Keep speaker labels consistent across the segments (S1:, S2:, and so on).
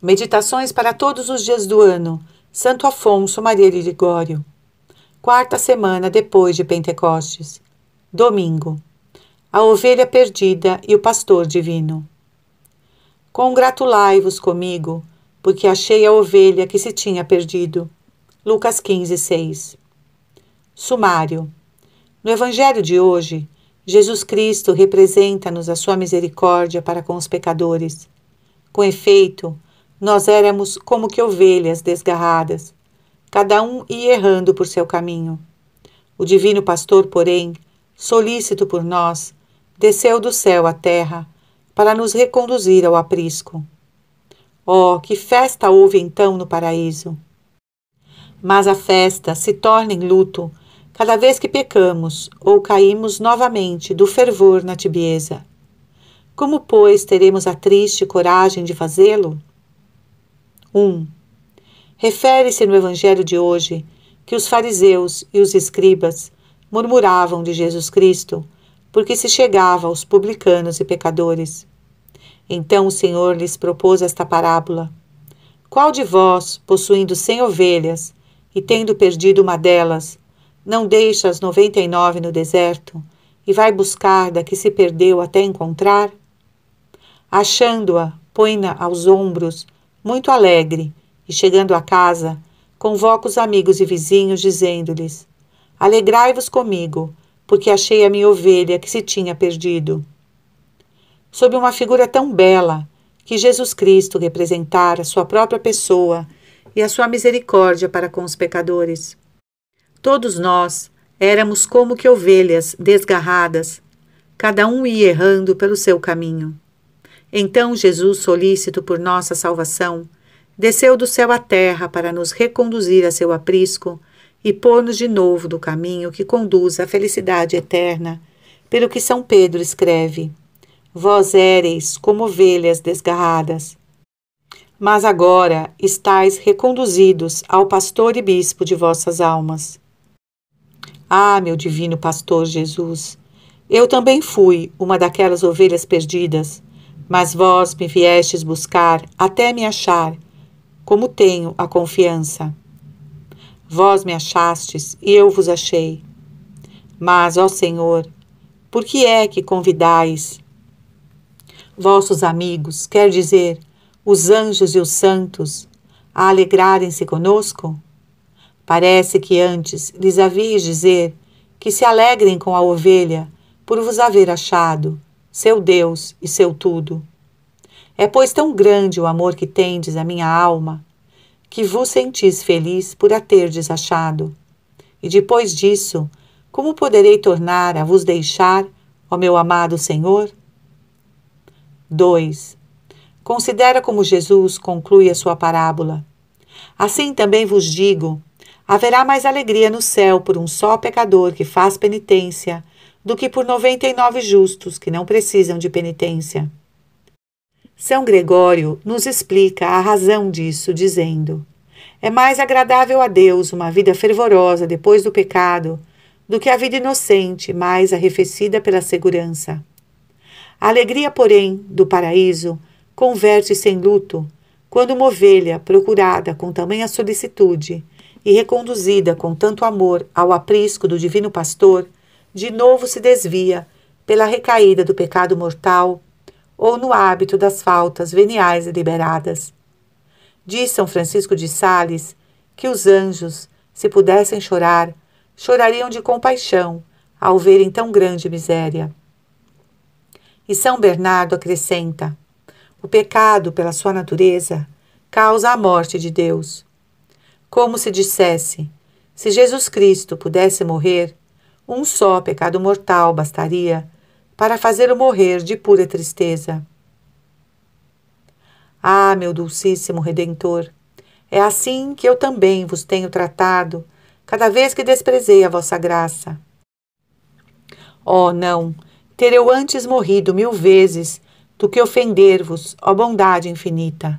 S1: Meditações para todos os dias do ano. Santo Afonso Maria de Ligório. Quarta semana depois de Pentecostes. Domingo. A ovelha perdida e o pastor divino. Congratulai-vos comigo, porque achei a ovelha que se tinha perdido. Lucas 15, 6. Sumário. No Evangelho de hoje, Jesus Cristo representa-nos a sua misericórdia para com os pecadores. Com efeito, nós éramos como que ovelhas desgarradas, cada um ia errando por seu caminho. O divino pastor, porém, solícito por nós, desceu do céu à terra para nos reconduzir ao aprisco. Oh, que festa houve então no paraíso! Mas a festa se torna em luto cada vez que pecamos ou caímos novamente do fervor na tibieza. Como, pois, teremos a triste coragem de fazê-lo? 1. Refere-se no Evangelho de hoje que os fariseus e os escribas murmuravam de Jesus Cristo, porque se chegava aos publicanos e pecadores. Então o Senhor lhes propôs esta parábola: Qual de vós, possuindo cem ovelhas e tendo perdido uma delas, não deixa as noventa e nove no deserto e vai buscar da que se perdeu até encontrar? Achando-a, põe-na aos ombros muito alegre, e chegando a casa, convoca os amigos e vizinhos, dizendo-lhes: Alegrai-vos comigo, porque achei a minha ovelha que se tinha perdido. Sob uma figura tão bela, que Jesus Cristo representara sua própria pessoa e a sua misericórdia para com os pecadores. Todos nós éramos como que ovelhas desgarradas, cada um ia errando pelo seu caminho. Então Jesus, solícito por nossa salvação, desceu do céu à terra para nos reconduzir a seu aprisco e pôr-nos de novo do caminho que conduz à felicidade eterna, pelo que São Pedro escreve: Vós éreis como ovelhas desgarradas. Mas agora estáis reconduzidos ao pastor e bispo de vossas almas. Ah, meu divino pastor Jesus, eu também fui uma daquelas ovelhas perdidas mas vós me viestes buscar até me achar, como tenho a confiança. Vós me achastes e eu vos achei. Mas, ó Senhor, por que é que convidais vossos amigos, quer dizer, os anjos e os santos, a alegrarem-se conosco? Parece que antes lhes havias dizer que se alegrem com a ovelha por vos haver achado seu Deus e seu tudo. É, pois, tão grande o amor que tendes à minha alma, que vos sentis feliz por a terdes achado. E depois disso, como poderei tornar a vos deixar, ó meu amado Senhor? 2. Considera como Jesus conclui a sua parábola. Assim também vos digo: haverá mais alegria no céu por um só pecador que faz penitência do que por noventa e nove justos que não precisam de penitência. São Gregório nos explica a razão disso, dizendo: É mais agradável a Deus uma vida fervorosa depois do pecado do que a vida inocente, mais arrefecida pela segurança. A alegria, porém, do paraíso converte-se em luto quando uma ovelha, procurada com tamanha solicitude e reconduzida com tanto amor ao aprisco do divino pastor, de novo se desvia pela recaída do pecado mortal ou no hábito das faltas veniais deliberadas. Diz São Francisco de Sales que os anjos, se pudessem chorar, chorariam de compaixão ao verem tão grande miséria. E São Bernardo acrescenta: o pecado, pela sua natureza, causa a morte de Deus. Como se dissesse: se Jesus Cristo pudesse morrer, um só pecado mortal bastaria para fazê-lo morrer de pura tristeza. Ah, meu Dulcíssimo Redentor, é assim que eu também vos tenho tratado, cada vez que desprezei a vossa graça. Oh, não! Ter eu antes morrido mil vezes do que ofender-vos, ó bondade infinita.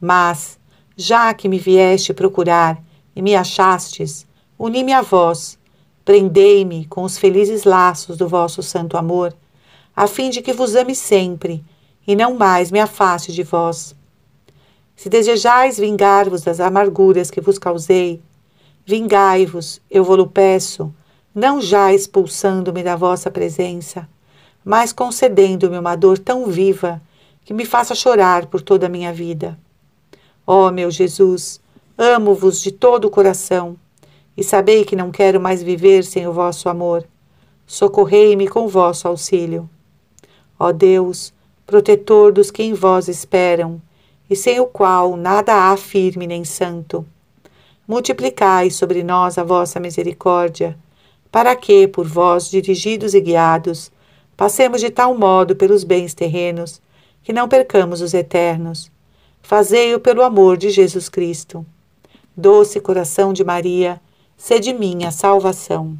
S1: Mas, já que me vieste procurar e me achastes, uni-me a vós, Prendei-me com os felizes laços do vosso santo amor, a fim de que vos ame sempre e não mais me afaste de vós. Se desejais vingar-vos das amarguras que vos causei, vingai-vos, eu vou-lo peço, não já expulsando-me da vossa presença, mas concedendo-me uma dor tão viva que me faça chorar por toda a minha vida. Ó oh, meu Jesus, amo-vos de todo o coração e sabei que não quero mais viver sem o vosso amor. Socorrei-me com vosso auxílio. Ó Deus, protetor dos que em vós esperam, e sem o qual nada há firme nem santo. Multiplicai sobre nós a vossa misericórdia, para que, por vós dirigidos e guiados, passemos de tal modo pelos bens terrenos, que não percamos os eternos. Fazei-o pelo amor de Jesus Cristo. Doce coração de Maria, sede minha salvação.